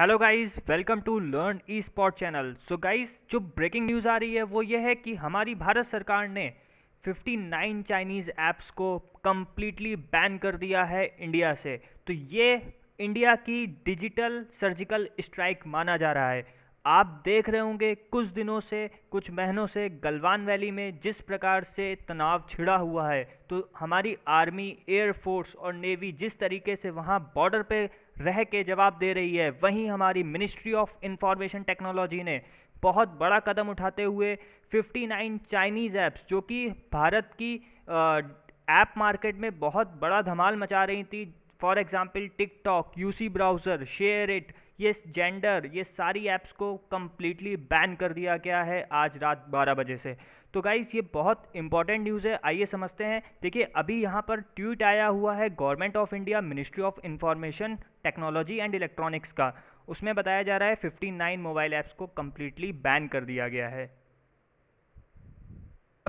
hello guys welcome to learn E spot channel so guys जो breaking news आ रही है वो ये है कि हमारी भारत सरकार ने 59 चाइनीज़ ऐप्स को कम्प्लीटली बैन कर दिया है इंडिया से तो ये इंडिया की डिजिटल सर्जिकल स्ट्राइक माना जा रहा है आप देख रहे होंगे कुछ दिनों से कुछ महीनों से गलवान वैली में जिस प्रकार से तनाव छिड़ा हुआ है तो हमारी आर्मी एयरफोर्स और नेवी जिस तरीके से वहाँ बॉर्डर पे रह के जवाब दे रही है वहीं हमारी मिनिस्ट्री ऑफ इंफॉर्मेशन टेक्नोलॉजी ने बहुत बड़ा कदम उठाते हुए 59 चाइनीज़ ऐप्स जो कि भारत की ऐप मार्केट में बहुत बड़ा धमाल मचा रही थी for example TikTok UC browser SHAREit इट ये जेंडर ये सारी ऐप्स को कम्प्लीटली बैन कर दिया गया है आज रात 12 बजे से तो गाइज़ ये बहुत इंपॉर्टेंट न्यूज़ है आइए समझते हैं देखिए अभी यहाँ पर ट्वीट आया हुआ है government of India ministry of information technology and electronics का उसमें बताया जा रहा है 59 मोबाइल ऐप्स को कम्प्लीटली बैन कर दिया गया है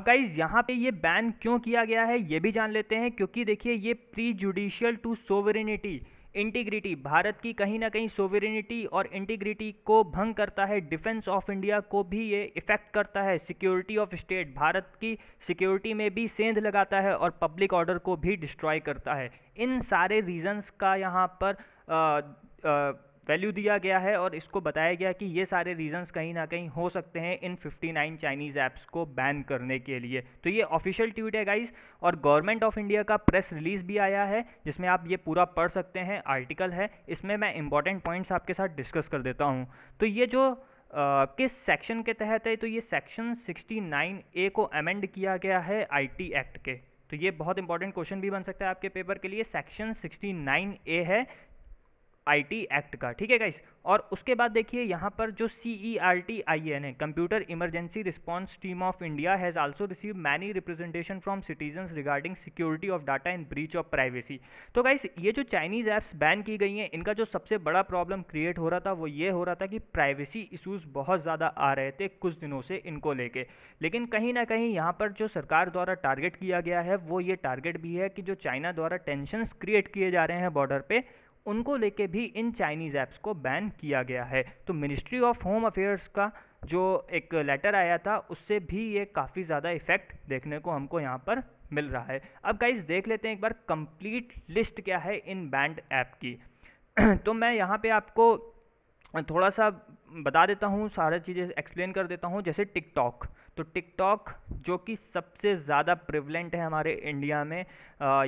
गाइज यहाँ पे ये बैन क्यों किया गया है ये भी जान लेते हैं क्योंकि देखिए ये prejudicial to sovereignty integrity Bharat की कहीं ना कहीं सोवेरिनिटी और इंटीग्रिटी को भंग करता है डिफेंस ऑफ इंडिया को भी ये इफेक्ट करता है सिक्योरिटी ऑफ स्टेट भारत की सिक्योरिटी में भी सेंध लगाता है और पब्लिक ऑर्डर को भी डिस्ट्रॉय करता है इन सारे रीजंस का यहाँ पर आ, आ, वैल्यू दिया गया है और इसको बताया गया कि ये सारे रीजंस कहीं ना कहीं हो सकते हैं इन 59 चाइनीज़ ऐप्स को बैन करने के लिए तो ये ऑफिशियल ट्वीट है गाइस और गवर्नमेंट ऑफ इंडिया का प्रेस रिलीज भी आया है जिसमें आप ये पूरा पढ़ सकते हैं आर्टिकल है इसमें मैं इंपॉर्टेंट पॉइंट्स आपके साथ डिस्कस कर देता हूँ तो ये जो Uh, किस सेक्शन के तहत है तो ये सेक्शन 69 ए को अमेंड किया गया है आईटी एक्ट के तो ये बहुत इंपॉर्टेंट क्वेश्चन भी बन सकता है आपके पेपर के लिए सेक्शन 69 ए है आईटी एक्ट का ठीक है गाइस और उसके बाद देखिए यहाँ पर जो C E R T I N है computer emergency response team of India has also receive many representation from citizen regarding security of data in breach of privacy तो गाइस ये जो चाइनीज़ ऐप्स बैन की गई हैं इनका जो सबसे बड़ा प्रॉब्लम क्रिएट हो रहा था वो ये हो रहा था कि प्राइवेसी इशूज़ बहुत ज़्यादा आ रहे थे कुछ दिनों से इनको लेके लेकिन कहीं ना कहीं यहाँ पर जो सरकार द्वारा टारगेट किया गया है वो ये टारगेट भी है कि जो चाइना द्वारा टेंशन क्रिएट किए जा रहे हैं बॉर्डर पर उनको लेके भी इन चाइनीज़ ऐप्स को बैन किया गया है तो मिनिस्ट्री ऑफ होम अफेयर्स का जो एक लेटर आया था उससे भी ये काफ़ी ज़्यादा इफ़ेक्ट देखने को हमको यहाँ पर मिल रहा है अब गाइज देख लेते हैं एक बार कंप्लीट लिस्ट क्या है इन बैंड ऐप की तो मैं यहाँ पे आपको थोड़ा सा बता देता हूँ सारा चीज़ें एक्सप्लेन कर देता हूँ जैसे टिकटॉक तो टिकटॉक जो कि सबसे ज़्यादा प्रिवलेंट है हमारे इंडिया में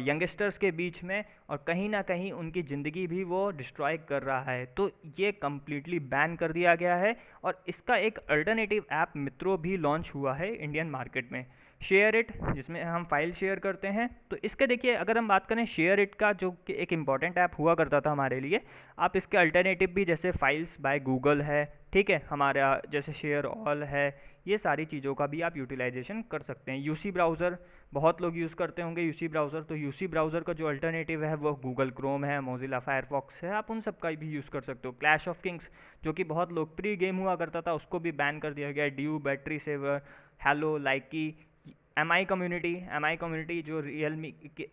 यंगस्टर्स के बीच में और कहीं ना कहीं उनकी ज़िंदगी भी वो डिस्ट्रॉय कर रहा है तो ये कम्प्लीटली बैन कर दिया गया है और इसका एक अल्टरनेटिव ऐप मित्रो भी लॉन्च हुआ है इंडियन मार्केट में शेयर इट जिसमें हम फाइल शेयर करते हैं तो इसके देखिए अगर हम बात करें शेयर इट का जो कि एक इम्पॉर्टेंट ऐप हुआ करता था हमारे लिए आप इसके अल्टरनेटिव भी जैसे फाइल्स बाय गूगल है ठीक है हमारा जैसे शेयर ऑल है ये सारी चीज़ों का भी आप यूटिलाइजेशन कर सकते हैं यूसी ब्राउज़र बहुत लोग यूज़ करते होंगे यूसी ब्राउज़र तो यूसी ब्राउज़र का जो अल्टरनेटिव है वो गूगल क्रोम है मोजिला फायरफॉक्स है आप उन सब का भी यूज़ कर सकते हो क्लैश ऑफ किंग्स जो कि बहुत लोकप्रिय गेम हुआ करता था उसको भी बैन कर दिया गया DU battery saver Helo Likee M I community M I community जो रियल मी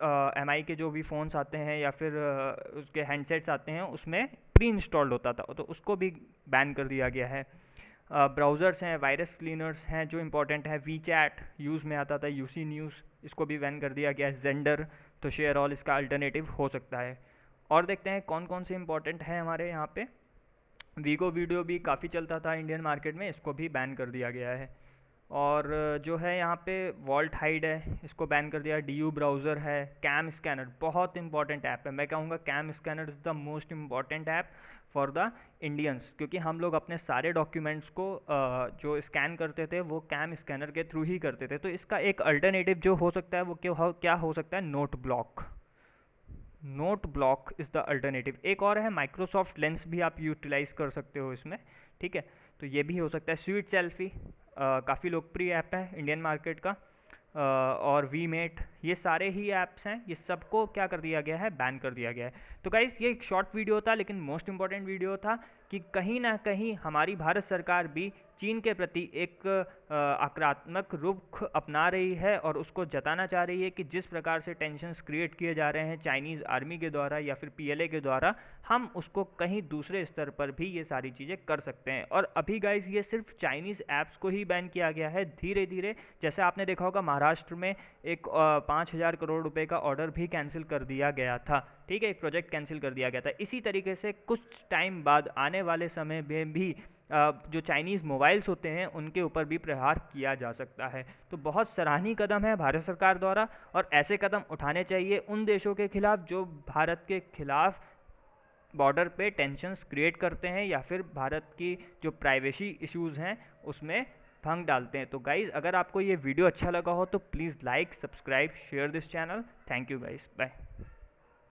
एम आई के जो भी फ़ोन्स आते हैं या फिर uh, उसके हैंडसेट्स आते हैं उसमें प्री इंस्टॉल्ड होता था तो उसको भी बैन कर दिया गया है ब्राउज़र्स हैं वायरस क्लीनर्स हैं जो इंपॉर्टेंट है वी चैट यूज़ में आता था यू सी न्यूज़ इसको भी बैन कर दिया गया है जेंडर तो शेयर ऑल इसका अल्टरनेटिव हो सकता है और देखते हैं कौन कौन से इंपॉर्टेंट हैं हमारे यहाँ पे वीगो वीडियो भी काफ़ी चलता था इंडियन मार्केट में इसको भी बैन कर दिया गया है और जो है यहाँ पे वॉल्ट हाइड है इसको बैन कर दिया डी यू ब्राउज़र है कैम स्कैनर बहुत इंपॉर्टेंट ऐप है मैं कहूँगा CamScanner is the most important app for the Indians क्योंकि हम लोग अपने सारे डॉक्यूमेंट्स को जो स्कैन करते थे वो कैम स्कैनर के थ्रू ही करते थे तो इसका एक अल्टरनेटिव जो हो सकता है वो क्या हो सकता है note block note block is the alternative एक और है माइक्रोसॉफ्ट लेंस भी आप यूटिलाइज कर सकते हो इसमें ठीक है तो ये भी हो सकता है स्वीट सेल्फी काफ़ी लोकप्रिय ऐप है इंडियन मार्केट का और वी मेट ये सारे ही ऐप्स हैं ये सबको क्या कर दिया गया है बैन कर दिया गया है तो गाइज़ ये एक शॉर्ट वीडियो था लेकिन मोस्ट इंपॉर्टेंट वीडियो था कि कहीं ना कहीं हमारी भारत सरकार भी चीन के प्रति एक आक्रात्मक रुख अपना रही है और उसको जताना चाह रही है कि जिस प्रकार से टेंशनस क्रिएट किए जा रहे हैं चाइनीज़ आर्मी के द्वारा या फिर पीएलए के द्वारा हम उसको कहीं दूसरे स्तर पर भी ये सारी चीज़ें कर सकते हैं और अभी गाइज ये सिर्फ चाइनीज़ ऐप्स को ही बैन किया गया है धीरे धीरे जैसे आपने देखा होगा महाराष्ट्र में एक पाँच हज़ार करोड़ रुपये का ऑर्डर भी कैंसिल कर दिया गया था ठीक है एक प्रोजेक्ट कैंसिल कर दिया गया था इसी तरीके से कुछ टाइम बाद आने वाले समय में भी जो चाइनीज़ मोबाइल्स होते हैं उनके ऊपर भी प्रहार किया जा सकता है तो बहुत सराहनीय कदम है भारत सरकार द्वारा और ऐसे कदम उठाने चाहिए उन देशों के खिलाफ जो भारत के खिलाफ बॉर्डर पे टेंशनस क्रिएट करते हैं या फिर भारत की जो प्राइवेसी इश्यूज़ हैं उसमें भंग डालते हैं तो गाइज़ अगर आपको ये वीडियो अच्छा लगा हो तो please like subscribe share this channel thank you guys bye